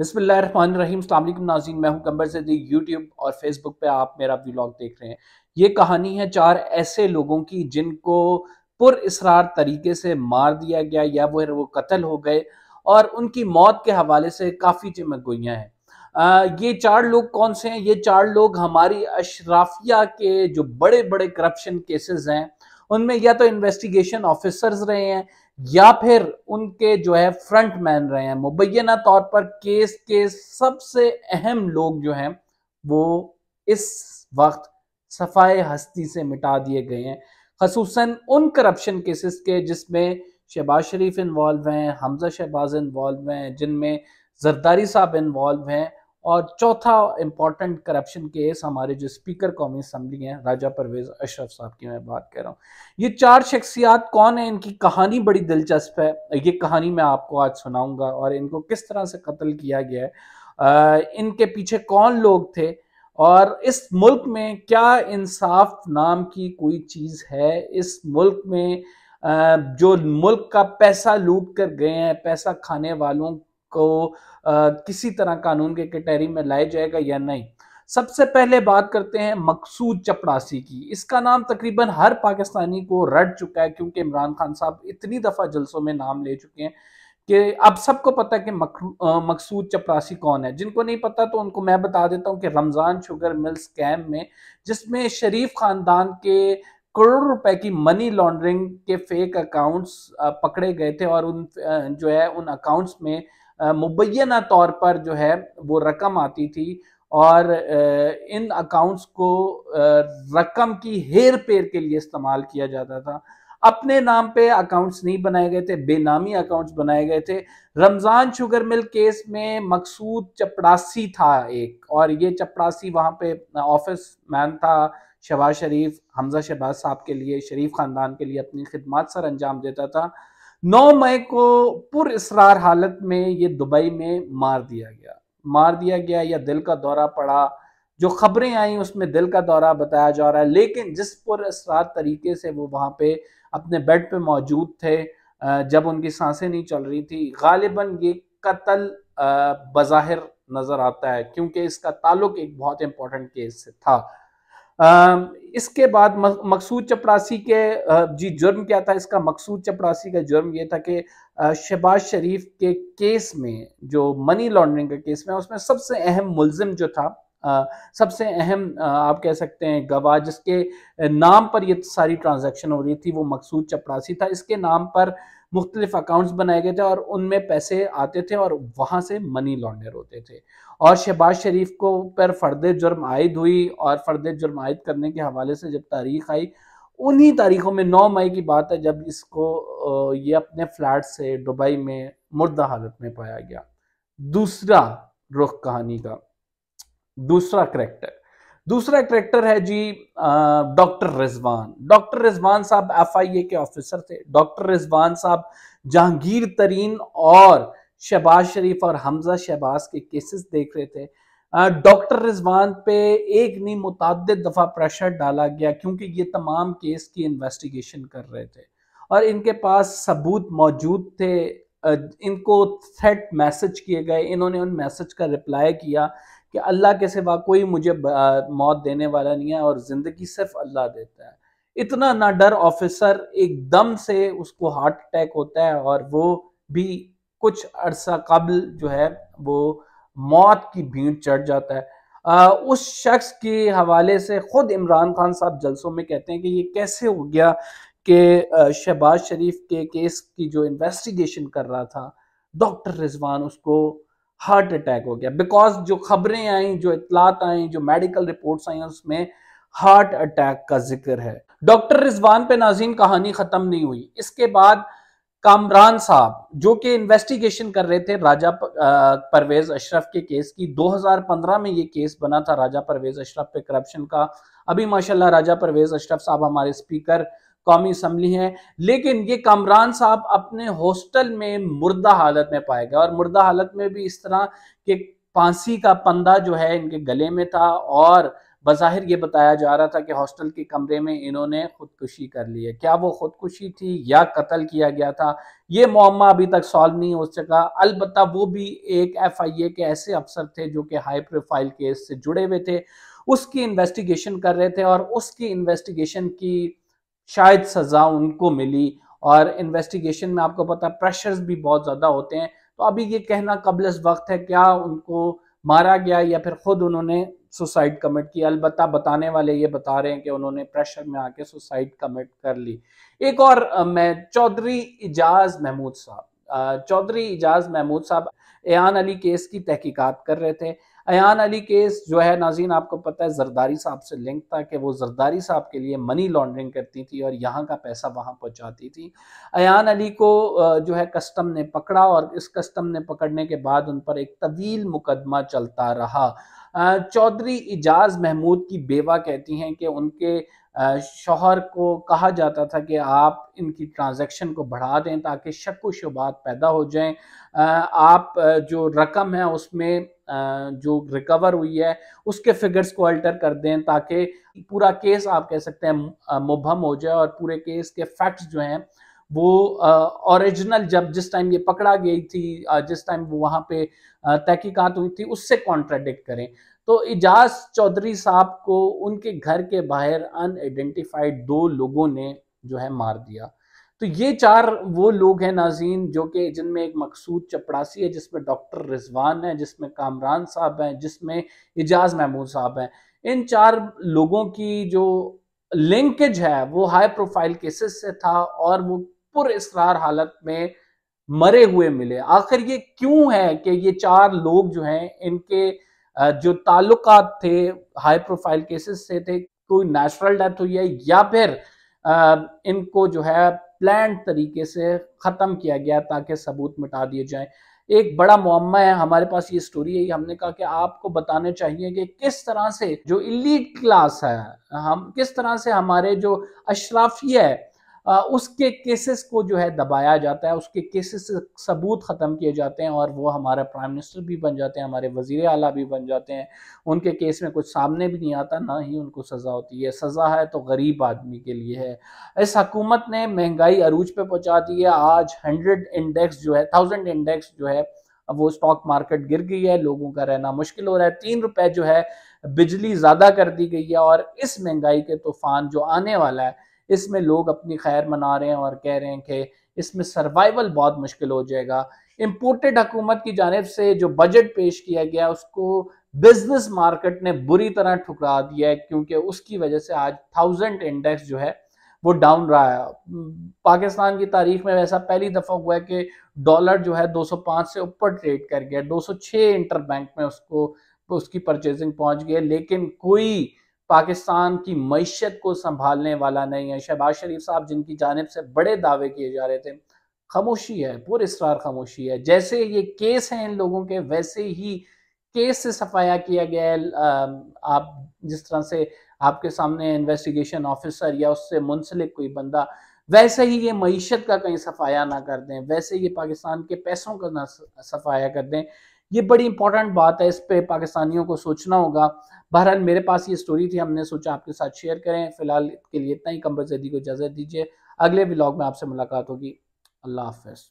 बिस्मिल्लाम नाजीन मैं हूं कंबर से यूट्यूब और फेसबुक पे आप मेरा व्लॉग देख रहे हैं ये कहानी है चार ऐसे लोगों की जिनको पुर इसरार तरीके से मार दिया गया या वो वो कत्ल हो गए और उनकी मौत के हवाले से काफ़ी चिमकगोइयाँ हैं ये चार लोग कौन से हैं ये चार लोग हमारी अशराफिया के जो बड़े बड़े करप्शन केसेस हैं उनमें या तो इन्वेस्टिगेशन ऑफिसर्स रहे हैं या फिर उनके जो है फ्रंट मैन रहे हैं मुबैना तौर पर केस के सबसे अहम लोग जो हैं वो इस वक्त सफाए हस्ती से मिटा दिए गए हैं खसूस उन करप्शन केसेस के जिसमें शहबाज शरीफ इन्वॉल्व हैं हमजा शहबाज इन्वॉल्व हैं जिनमें जरदारी साहब इन्वॉल्व हैं और चौथा इम्पॉर्टेंट करप्शन केस हमारे जो स्पीकर कौमी असम्बली हैं राजा परवेज अशरफ साहब की मैं बात कर रहा हूँ ये चार शख्सियात कौन है इनकी कहानी बड़ी दिलचस्प है ये कहानी मैं आपको आज सुनाऊंगा और इनको किस तरह से कत्ल किया गया है आ, इनके पीछे कौन लोग थे और इस मुल्क में क्या इंसाफ नाम की कोई चीज़ है इस मुल्क में जो मुल्क का पैसा लूट कर गए हैं पैसा खाने वालों को आ, किसी तरह कानून के कटहरी में लाया जाएगा या नहीं सबसे पहले बात करते हैं मकसूद चपरासी की इसका नाम तकरीबन हर पाकिस्तानी को रट चुका है क्योंकि इमरान खान साहब इतनी दफ़ा जलसों में नाम ले चुके हैं कि अब सबको पता है कि मकसूद चपरासी कौन है जिनको नहीं पता तो उनको मैं बता देता हूँ कि रमज़ान शुगर मिल स्कैम में जिसमें शरीफ खानदान के करोड़ों रुपए की मनी लॉन्ड्रिंग के फेक अकाउंट्स पकड़े गए थे और उन जो है उन अकाउंट्स में मुबैना तौर पर जो है वो रकम आती थी और इन अकाउंट्स को रकम की हेर पेर के लिए इस्तेमाल किया जाता था अपने नाम पे अकाउंट्स नहीं बनाए गए थे बेनामी अकाउंट्स बनाए गए थे रमज़ान शुगर मिल केस में मकसूद चपड़ासी था एक और ये चपड़ासी वहाँ पे ऑफिस मैन था शहबाज शरीफ हमज़ा शहबाज साहब के लिए शरीफ ख़ानदान के लिए अपनी खिदमत सर अंजाम देता था नौ मई को पुर इसरार हालत में ये दुबई में मार दिया गया मार दिया गया या दिल का दौरा पड़ा जो खबरें आई उसमें दिल का दौरा बताया जा रहा है लेकिन जिस इसरार तरीके से वो वहाँ पे अपने बेड पे मौजूद थे जब उनकी सांसें नहीं चल रही थी गालिबा ये कत्ल बज़ाहिर नज़र आता है क्योंकि इसका ताल्लुक एक बहुत इंपॉर्टेंट केस से था इसके बाद मकसूद चपरासी के जी जुर्म क्या था इसका मकसूद चपरासी का जुर्म ये था कि शहबाज शरीफ के केस में जो मनी लॉन्ड्रिंग का केस में उसमें सबसे अहम मुलजिम जो था सबसे अहम आप कह सकते हैं गवाह जिसके नाम पर ये सारी ट्रांजैक्शन हो रही थी वो मकसूद चपरासी था इसके नाम पर मुख्तलिफ अकाउंट्स बनाए गए थे और उनमें पैसे आते थे और वहाँ से मनी लॉन्डर होते थे और शहबाज शरीफ को पर फर्द जुर्म आयद हुई और फर्द जुर्म आयद करने के हवाले से जब तारीख आई उन्हीं तारीखों में 9 मई की बात है जब इसको ये अपने फ्लैट से दुबई में मुर्दा हालत में पाया गया दूसरा रुख कहानी का दूसरा करेक्टर दूसरा ट्रैक्टर है जी डॉक्टर रिजवान डॉक्टर रिजवान साहब एफआईए के ऑफिसर थे डॉक्टर रिजवान साहब जहांगीर तरीन और शहबाज शरीफ और हमजा शहबाज के केसेस देख रहे थे डॉक्टर रिजवान पे एक नहीं मुतद दफ़ा प्रेशर डाला गया क्योंकि ये तमाम केस की इन्वेस्टिगेशन कर रहे थे और इनके पास सबूत मौजूद थे इनको थ्रेट मैसेज किए गए इन्होंने उन मैसेज का रिप्लाई किया कि अल्लाह के सिवा कोई मुझे मौत देने वाला नहीं है और ज़िंदगी सिर्फ अल्लाह देता है इतना ना डर ऑफिसर एकदम से उसको हार्ट अटैक होता है और वो भी कुछ अरसा कबल जो है वो मौत की भीड़ चढ़ जाता है आ, उस शख्स के हवाले से ख़ुद इमरान खान साहब जलसों में कहते हैं कि ये कैसे हो गया कि शहबाज शरीफ के केस की जो इन्वेस्टिगेशन कर रहा था डॉक्टर रिजवान उसको हार्ट अटैक हो गया बिकॉज जो खबरें आई जो इतलात आई जो मेडिकल रिपोर्ट्स आई उसमें हार्ट अटैक का जिक्र है डॉक्टर रिजवान पे नाजीन कहानी खत्म नहीं हुई इसके बाद कामरान साहब जो कि इन्वेस्टिगेशन कर रहे थे राजा परवेज अशरफ के केस की 2015 में ये केस बना था राजा परवेज अशरफ पे करप्शन का अभी माशाल्लाह राजा परवेज अशरफ साहब हमारे स्पीकर कौमी असम्बली है लेकिन ये कामरान साहब अपने हॉस्टल में मुर्दा हालत में पाए गए और मुर्दा हालत में भी इस तरह के फांसी का पंदा जो है इनके गले में था और बज़ाहिर ये बताया जा रहा था कि हॉस्टल के कमरे में इन्होंने खुदकुशी कर ली है क्या वो खुदकुशी थी या कत्ल किया गया था ये मामा अभी तक सॉल्व नहीं हो सका अलबत् वो भी एक एफ आई ए के ऐसे अफसर थे जो कि हाई प्रोफाइल केस से जुड़े हुए थे उसकी इन्वेस्टिगेशन कर रहे थे और उसकी इन्वेस्टिगेशन की शायद सज़ा उनको मिली और इन्वेस्टिगेशन में आपको पता है प्रेशर्स भी बहुत ज़्यादा होते हैं तो अभी ये कहना कबल वक्त है क्या उनको मारा गया या फिर ख़ुद उन्होंने सुसाइड कमिट किया अलबत् बताने वाले ये बता रहे हैं कि उन्होंने प्रेशर में आके सुसाइड कमिट कर ली एक और मैं चौधरी इजाज महमूद साहब चौधरी इजाज महमूद साहब एन अली केस की तहकीकात कर रहे थे अयान अली केस जो है नाजीन आपको पता है जरदारी साहब से लिंक था कि वो जरदारी साहब के लिए मनी लॉन्ड्रिंग करती थी और यहाँ का पैसा वहाँ पहुँचाती थी अयान अली को जो है कस्टम ने पकड़ा और इस कस्टम ने पकड़ने के बाद उन पर एक तवील मुकदमा चलता रहा चौधरी इजाज महमूद की बेवा कहती हैं कि उनके शोहर को कहा जाता था कि आप इनकी ट्रांजैक्शन को बढ़ा दें ताकि शक व शुबात पैदा हो जाएं आप जो रकम है उसमें जो रिकवर हुई है उसके फिगर्स को अल्टर कर दें ताकि पूरा केस आप कह सकते हैं मुबहम हो जाए और पूरे केस के फैक्ट्स जो हैं वो ओरिजिनल जब जिस टाइम ये पकड़ा गई थी जिस टाइम वो वहाँ पे तहकीकात हुई थी उससे कॉन्ट्राडिक्ट करें तो इजाज चौधरी साहब को उनके घर के बाहर अनआइडेंटिफाइड दो लोगों ने जो है मार दिया तो ये चार वो लोग हैं नाजीन जो कि जिनमें एक मकसूद चपड़ासी है जिसमें डॉक्टर रिजवान है जिसमें कामरान साहब हैं जिसमें एजाज महमूद साहब हैं इन चार लोगों की जो लिंकेज है वो हाई प्रोफाइल केसेस से था और वो पुरस्कार हालत में मरे हुए मिले आखिर ये क्यों है कि ये चार लोग जो हैं इनके जो ताल्लुक थे हाई प्रोफाइल केसेस से थे कोई नेचुरल डेथ हुई है या फिर इनको जो है प्लान तरीके से ख़त्म किया गया ताकि सबूत मिटा दिए जाएं एक बड़ा मामा है हमारे पास ये स्टोरी है हमने कहा कि आपको बताने चाहिए कि किस तरह से जो इलीट क्लास है हम किस तरह से हमारे जो अशराफिया है उसके केसेस को जो है दबाया जाता है उसके केसेस सबूत ख़त्म किए जाते हैं और वो हमारा प्राइम मिनिस्टर भी बन जाते हैं हमारे वजीर अला भी बन जाते हैं उनके केस में कुछ सामने भी नहीं आता ना ही उनको सज़ा होती है सज़ा है तो गरीब आदमी के लिए है इस हकूमत ने महंगाई अरूज पे पहुँचा दी है आज हंड्रेड इंडेक्स जो है थाउजेंड इंडेक्स जो है वो स्टॉक मार्केट गिर गई है लोगों का रहना मुश्किल हो रहा है तीन रुपए जो है बिजली ज़्यादा कर दी गई है और इस महंगाई के तूफान जो आने वाला है इसमें लोग अपनी खैर मना रहे हैं और कह रहे हैं कि इसमें सर्वाइवल बहुत मुश्किल हो जाएगा इम्पोर्टेड हुकूमत की जानब से जो बजट पेश किया गया उसको बिजनेस मार्केट ने बुरी तरह ठुकरा दिया है क्योंकि उसकी वजह से आज थाउजेंड इंडेक्स जो है वो डाउन रहा है पाकिस्तान की तारीख में वैसा पहली दफ़ा हुआ है कि डॉलर जो है 205 से ऊपर ट्रेड कर गया 206 इंटर बैंक में उसको उसकी परचेजिंग पहुंच गई लेकिन कोई पाकिस्तान की मीशत को संभालने वाला नहीं है शहबाज शरीफ साहब जिनकी जानब से बड़े दावे किए जा रहे थे खामोशी है पुरस्ार खामोशी है जैसे ये केस हैं इन लोगों के वैसे ही केस से सफाया किया गया है आप जिस तरह से आपके सामने इन्वेस्टिगेशन ऑफिसर या उससे मुंसलिक कोई बंदा वैसे ही ये मीशत का कहीं सफाया ना कर दें वैसे ये पाकिस्तान के पैसों का ना सफाया कर दें ये बड़ी इंपॉर्टेंट बात है इस पे पाकिस्तानियों को सोचना होगा बहरहाल मेरे पास ये स्टोरी थी हमने सोचा आपके साथ शेयर करें फिलहाल के लिए इतना ही कम्बर जदी को इजाज़त दीजिए अगले ब्लॉग में आपसे मुलाकात होगी अल्लाह हाफ